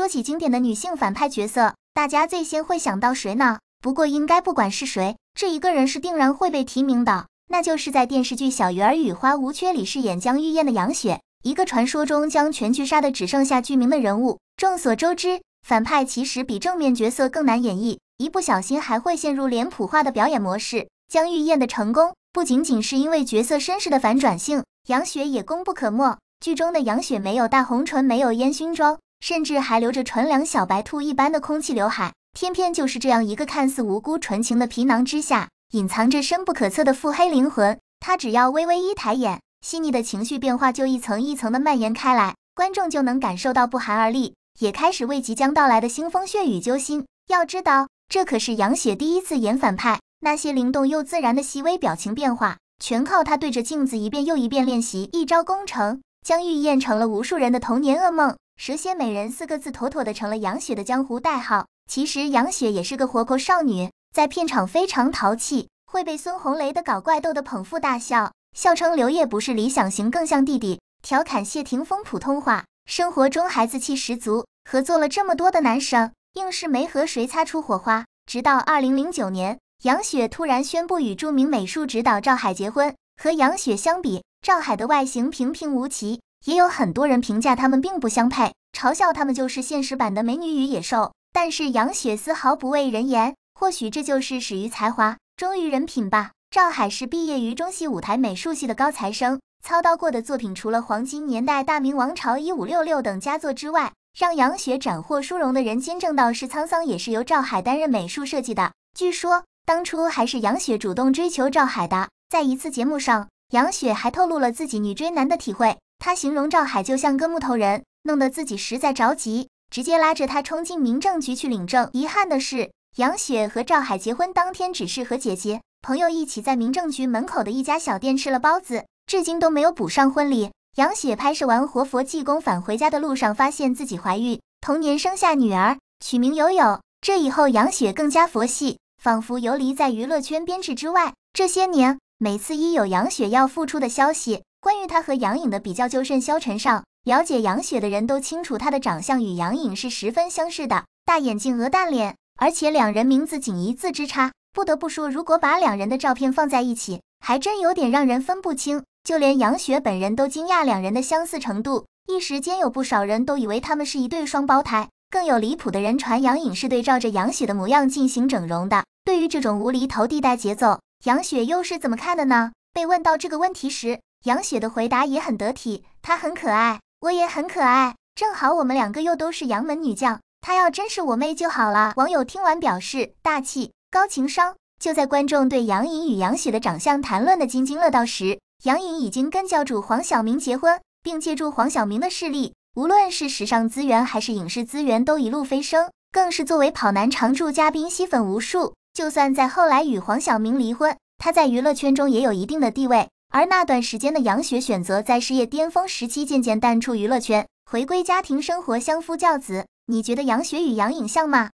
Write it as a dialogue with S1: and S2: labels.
S1: 说起经典的女性反派角色，大家最先会想到谁呢？不过应该不管是谁，这一个人是定然会被提名的，那就是在电视剧《小鱼儿与花无缺》里饰演江玉燕的杨雪，一个传说中将全剧杀的只剩下剧名的人物。众所周知，反派其实比正面角色更难演绎，一不小心还会陷入脸谱化的表演模式。江玉燕的成功不仅仅是因为角色身世的反转性，杨雪也功不可没。剧中的杨雪没有大红唇，没有烟熏妆。甚至还留着纯良小白兔一般的空气刘海，偏偏就是这样一个看似无辜纯情的皮囊之下，隐藏着深不可测的腹黑灵魂。他只要微微一抬眼，细腻的情绪变化就一层一层的蔓延开来，观众就能感受到不寒而栗，也开始为即将到来的腥风血雨揪心。要知道，这可是杨雪第一次演反派，那些灵动又自然的细微表情变化，全靠她对着镜子一遍又一遍练习，一招攻城，将玉燕成了无数人的童年噩梦。“蛇蝎美人”四个字妥妥的成了杨雪的江湖代号。其实杨雪也是个活泼少女，在片场非常淘气，会被孙红雷的搞怪逗得捧腹大笑，笑称刘烨不是理想型，更像弟弟，调侃谢霆锋普通话。生活中孩子气十足，合作了这么多的男生，硬是没和谁擦出火花。直到二零零九年，杨雪突然宣布与著名美术指导赵海结婚。和杨雪相比，赵海的外形平平无奇。也有很多人评价他们并不相配，嘲笑他们就是现实版的美女与野兽。但是杨雪丝毫不畏人言，或许这就是始于才华，忠于人品吧。赵海是毕业于中戏舞台美术系的高材生，操刀过的作品除了黄金年代、大明王朝一五六六等佳作之外，让杨雪斩获殊荣的人间正道是沧桑也是由赵海担任美术设计的。据说当初还是杨雪主动追求赵海的，在一次节目上，杨雪还透露了自己女追男的体会。他形容赵海就像个木头人，弄得自己实在着急，直接拉着他冲进民政局去领证。遗憾的是，杨雪和赵海结婚当天，只是和姐姐、朋友一起在民政局门口的一家小店吃了包子，至今都没有补上婚礼。杨雪拍摄完《活佛济公》返回家的路上，发现自己怀孕，同年生下女儿，取名友友。这以后，杨雪更加佛系，仿佛游离在娱乐圈编制之外。这些年，每次一有杨雪要复出的消息。关于他和杨颖的比较，就甚消沉上了解杨雪的人都清楚她的长相与杨颖是十分相似的，大眼睛鹅蛋脸，而且两人名字仅一字之差。不得不说，如果把两人的照片放在一起，还真有点让人分不清。就连杨雪本人都惊讶两人的相似程度，一时间有不少人都以为他们是一对双胞胎。更有离谱的人传杨颖是对照着杨雪的模样进行整容的。对于这种无厘头地带节奏，杨雪又是怎么看的呢？被问到这个问题时。杨雪的回答也很得体，她很可爱，我也很可爱，正好我们两个又都是杨门女将，她要真是我妹就好了。网友听完表示大气高情商。就在观众对杨颖与杨雪的长相谈论的津津乐道时，杨颖已经跟教主黄晓明结婚，并借助黄晓明的势力，无论是时尚资源还是影视资源都一路飞升，更是作为跑男常驻嘉宾吸粉无数。就算在后来与黄晓明离婚，她在娱乐圈中也有一定的地位。而那段时间的杨雪选择在事业巅峰时期渐渐淡出娱乐圈，回归家庭生活，相夫教子。你觉得杨雪与杨颖像吗？